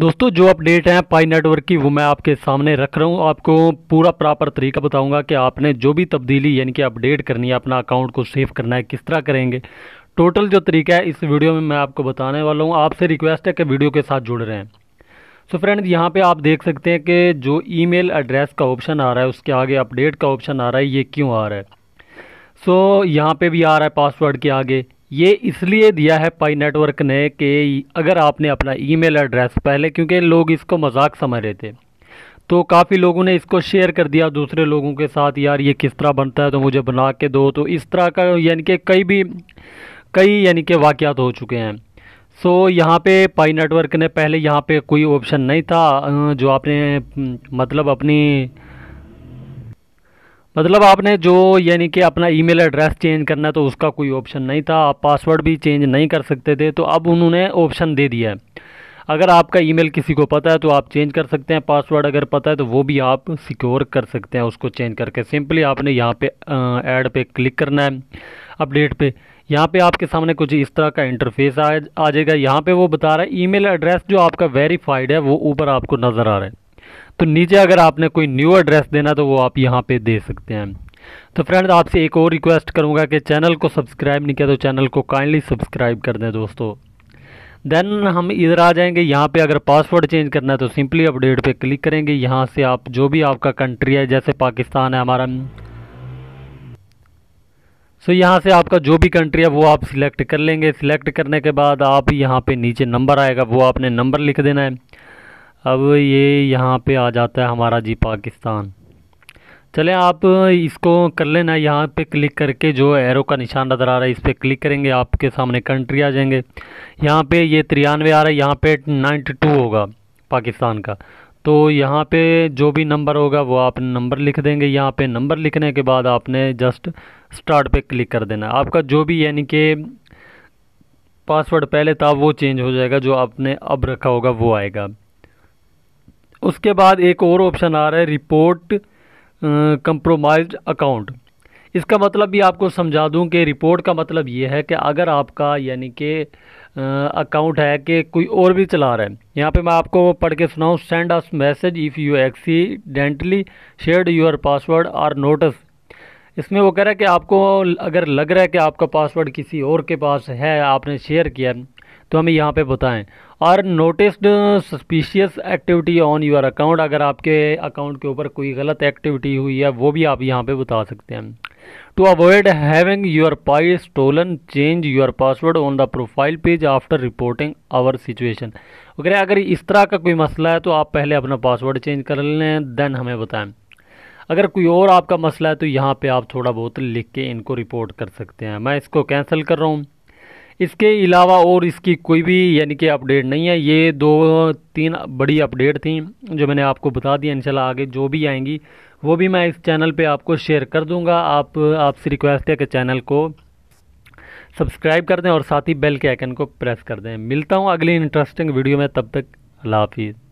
दोस्तों जो अपडेट हैं पाई नेटवर्क की वो मैं आपके सामने रख रहा हूँ आपको पूरा प्रॉपर तरीका बताऊंगा कि आपने जो भी तब्दीली यानी कि अपडेट करनी है अपना अकाउंट को सेव करना है किस तरह करेंगे टोटल जो तरीका है इस वीडियो में मैं आपको बताने वाला हूँ आपसे रिक्वेस्ट है कि वीडियो के साथ जुड़ रहे हैं सो फ्रेंड्स यहाँ पर आप देख सकते हैं कि जो ई एड्रेस का ऑप्शन आ रहा है उसके आगे अपडेट का ऑप्शन आ रहा है ये क्यों आ रहा है सो so, यहाँ पे भी आ रहा है पासवर्ड के आगे ये इसलिए दिया है पाई नेटवर्क ने कि अगर आपने अपना ईमेल एड्रेस पहले क्योंकि लोग इसको मजाक समझ रहे थे तो काफ़ी लोगों ने इसको शेयर कर दिया दूसरे लोगों के साथ यार ये किस तरह बनता है तो मुझे बना के दो तो इस तरह का यानी कि कई भी कई यानी कि वाक़ात हो चुके हैं सो so, यहाँ पे पाई नेटवर्क ने पहले यहाँ पे कोई ऑप्शन नहीं था जो आपने मतलब अपनी मतलब आपने जो यानी कि अपना ईमेल एड्रेस चेंज करना तो उसका कोई ऑप्शन नहीं था आप पासवर्ड भी चेंज नहीं कर सकते थे तो अब उन्होंने ऑप्शन दे दिया है अगर आपका ईमेल किसी को पता है तो आप चेंज कर सकते हैं पासवर्ड अगर पता है तो वो भी आप सिक्योर कर सकते हैं उसको चेंज करके सिंपली आपने यहाँ पे ऐड पे क्लिक करना है अपडेट पे यहाँ पे आपके सामने कुछ इस तरह का इंटरफेस आ, जाएगा यहाँ पे वो बता रहा है ईमेल एड्रेस जो आपका वेरीफाइड है वो ऊपर आपको नज़र आ रहा है तो नीचे अगर आपने कोई न्यू एड्रेस देना तो वो आप यहाँ पे दे सकते हैं तो फ्रेंड्स आपसे एक और रिक्वेस्ट करूँगा कि चैनल को सब्सक्राइब नहीं किया तो चैनल को काइंडली सब्सक्राइब कर दें दोस्तों देन हम इधर आ जाएंगे यहाँ पे अगर पासवर्ड चेंज करना है तो सिंपली अपडेट पे क्लिक करेंगे यहाँ से आप जो भी आपका कंट्री है जैसे पाकिस्तान है हमारा सो so, यहाँ से आपका जो भी कंट्री है वो आप सिलेक्ट कर लेंगे सिलेक्ट करने के बाद आप यहाँ पे नीचे नंबर आएगा वो आपने नंबर लिख देना है अब ये यहाँ पे आ जाता है हमारा जी पाकिस्तान चले आप इसको कर लेना यहाँ पे क्लिक करके जो एरो का निशान नज़र आ रहा है इस पर क्लिक करेंगे आपके सामने कंट्री आ जाएंगे यहाँ पे ये तिरानवे आ रहा है यहाँ पे 92 होगा पाकिस्तान का तो यहाँ पे जो भी नंबर होगा वो आप नंबर लिख देंगे यहाँ पे नंबर लिखने के बाद आपने जस्ट स्टार्ट पे क्लिक कर देना आपका जो भी यानी कि पासवर्ड पहले था वो चेंज हो जाएगा जो आपने अब रखा होगा वो आएगा उसके बाद एक और ऑप्शन आ रहा है रिपोर्ट कंप्रोमाइज अकाउंट इसका मतलब भी आपको समझा दूं कि रिपोर्ट का मतलब ये है कि अगर आपका यानी कि अकाउंट है कि कोई और भी चला रहा है यहाँ पे मैं आपको पढ़ के सुनाऊँ send us message if you accidentally shared your password are notice इसमें वो कह रहा है कि आपको अगर लग रहा है कि आपका पासवर्ड किसी और के पास है आपने शेयर किया तो हमें यहाँ पर बताएँ और noticed suspicious activity on your account अगर आपके अकाउंट के ऊपर कोई गलत एक्टिविटी हुई है वो भी आप यहाँ पे बता सकते हैं to avoid having your pie stolen change your password on the profile page after reporting our situation वगैरह अगर इस तरह का कोई मसला है तो आप पहले अपना पासवर्ड चेंज कर लें देन हमें बताएं अगर कोई और आपका मसला है तो यहाँ पे आप थोड़ा बहुत लिख के इनको रिपोर्ट कर सकते हैं मैं इसको कैंसिल कर रहा हूँ इसके अलावा और इसकी कोई भी यानी कि अपडेट नहीं है ये दो तीन बड़ी अपडेट थी जो मैंने आपको बता दिया इंशाल्लाह आगे जो भी आएंगी वो भी मैं इस चैनल पे आपको शेयर कर दूंगा आप आपसे रिक्वेस्ट है कि चैनल को सब्सक्राइब कर दें और साथ ही बेल के आइकन को प्रेस कर दें मिलता हूँ अगली इंटरेस्टिंग वीडियो में तब तक अल्लाह हाफिज़